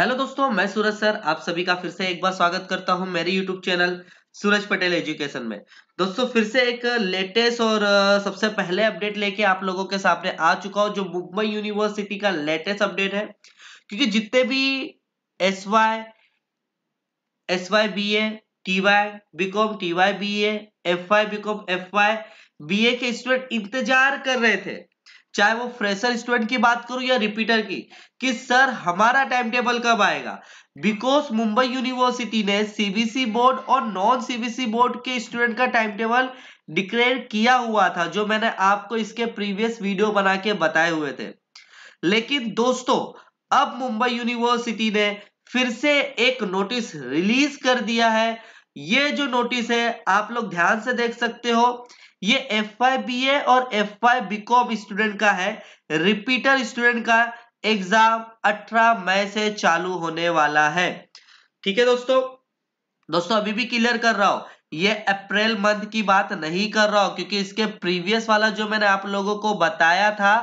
hello दोस्तों मैं सूरज sir आप सभी का फिर से एक बार स्वागत करता हूं मेरे YouTube channel Suraj Patel education में दोस्तों फिर से एक लेटेस्ट और सबसे पहले अपडेट लेके आप लोगों के सामने आ चुका हूं जो मुंबई यूनिवर्सिटी का लेटेस्ट अपडेट है क्योंकि जितने भी S Y S Y B A T Y B Com T Y B F Y B Com F Y B A के स्टूडेंट इंतजार कर रहे थे चाहे वो फ्रेशर स्टूडेंट की बात करूं या रिपीटर की कि सर हमारा टाइम टेबल कब आएगा बिकॉज मुंबई यूनिवर्सिटी ने सीबीसी बोर्ड और नॉन सीबीसी बोर्ड के स्टूडेंट का टाइम टेबल डिक्लेयर किया हुआ था जो मैंने आपको इसके प्रीवियस वीडियो बना के बताए हुए थे लेकिन दोस्तों अब मुंबई यूनिवर्सिटी ने फिर से एक नोटिस रिलीज कर दिया है ये जो नोटिस है आप लोग ध्यान से देख सकते हो ये एफ वाई बी ए और F Y B com student का है रिपीटर स्टूडेंट का एग्जाम 18 मई से चालू होने वाला है ठीक है दोस्तों दोस्तों अभी भी क्लियर कर रहा हूं ये अप्रैल मंथ की बात नहीं कर रहा हूं क्योंकि इसके प्रीवियस वाला जो मैंने आप लोगों को बताया था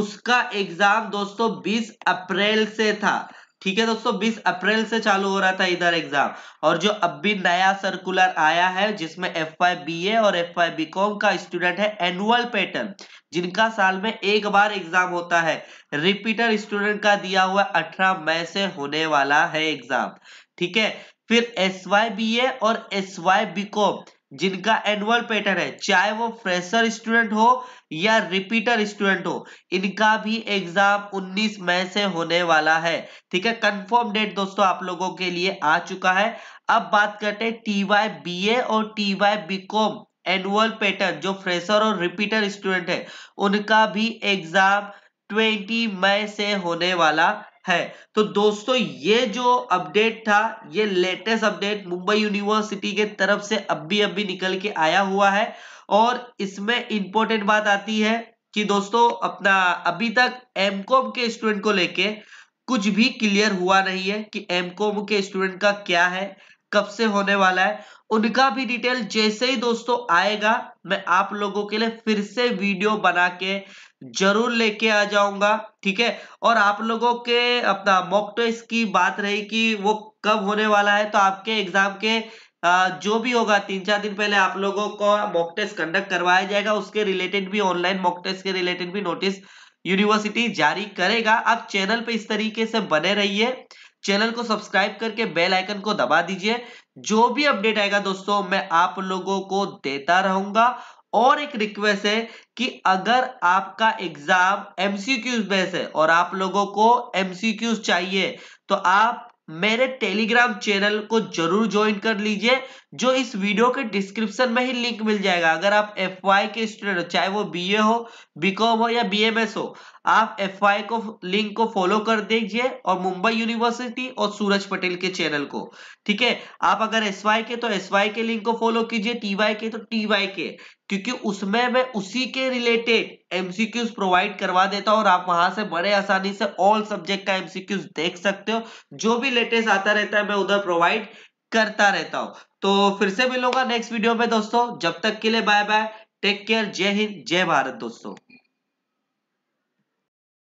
उसका एग्जाम दोस्तों 20 अप्रैल से था ठीक है दोस्तों 20 अप्रैल से चालू हो रहा था इधर एग्जाम और जो अब भी नया सर्कुलर आया है जिसमें एफ बीए और एफ आई का स्टूडेंट है एनुअल पैटर्न जिनका साल में एक बार एग्जाम होता है रिपीटर स्टूडेंट का दिया हुआ अठारह मई से होने वाला है एग्जाम ठीक है फिर एस वाई बी ए और एस वाई बीकॉम जिनका एनुअल पैटर्न है चाहे वो फ्रेशर स्टूडेंट हो या रिपीटर स्टूडेंट हो इनका भी एग्जाम 19 मई से होने वाला है ठीक है कंफर्म डेट दोस्तों आप लोगों के लिए आ चुका है अब बात करते हैं टी वाई बी ए और T Y B com annual pattern जो फ्रेशर और रिपीटर स्टूडेंट है उनका भी एग्जाम 20 मई से होने वाला है तो दोस्तों ये जो अपडेट था ये लेटेस्ट अपडेट मुंबई यूनिवर्सिटी के तरफ से अभी अभी निकल के आया हुआ है और इसमें इंपॉर्टेंट बात आती है कि दोस्तों अपना अभी तक एमकॉम के स्टूडेंट को लेके कुछ भी क्लियर हुआ नहीं है कि एमकॉम के स्टूडेंट का क्या है कब से होने वाला है उनका भी डिटेल जैसे ही दोस्तों आएगा मैं आप लोगों के लिए फिर से वीडियो बना के जरूर लेके आ जाऊंगा ठीक है और आप लोगों के अपना मॉक टेस्ट की बात रही कि वो कब होने वाला है तो आपके एग्जाम के जो भी होगा तीन चार दिन पहले आप लोगों को मॉक टेस्ट कंडक्ट करवाया जाएगा उसके रिलेटेड भी ऑनलाइन मॉक टेस्ट के रिलेटेड भी नोटिस यूनिवर्सिटी जारी करेगा आप चैनल पे इस तरीके से बने रहिए चैनल को सब्सक्राइब करके बेल आइकन को दबा दीजिए जो भी अपडेट आएगा दोस्तों मैं आप लोगों को देता रहूंगा और एक रिक्वेस्ट है कि अगर आपका एग्जाम एमसीक्यूज बेस है और आप लोगों को एमसीक्यूज चाहिए तो आप मेरे टेलीग्राम चैनल को जरूर ज्वाइन कर लीजिए जो इस वीडियो के डिस्क्रिप्शन में ही लिंक मिल जाएगा अगर आप एफ के स्टूडेंट हो चाहे वो बीए हो बीकॉम हो या बीएमएस हो आप एफ को लिंक को फॉलो कर दीजिए और मुंबई यूनिवर्सिटी और सूरज पटेल के चैनल को ठीक है आप अगर एस के तो एस के लिंक को फॉलो कीजिए टीवाई के तो टीवाई के क्योंकि उसमें मैं उसी के रिलेटेड एमसीक्यूज प्रोवाइड करवा देता हूं और आप वहां से बड़े आसानी से ऑल सब्जेक्ट का एमसीक्यूज देख सकते हो जो भी लेटेस्ट आता रहता है मैं उधर प्रोवाइड करता रहता हूं तो फिर से मिलूंगा नेक्स्ट वीडियो में दोस्तों जब तक के लिए बाय बाय टेक केयर जय हिंद जय भारत दोस्तों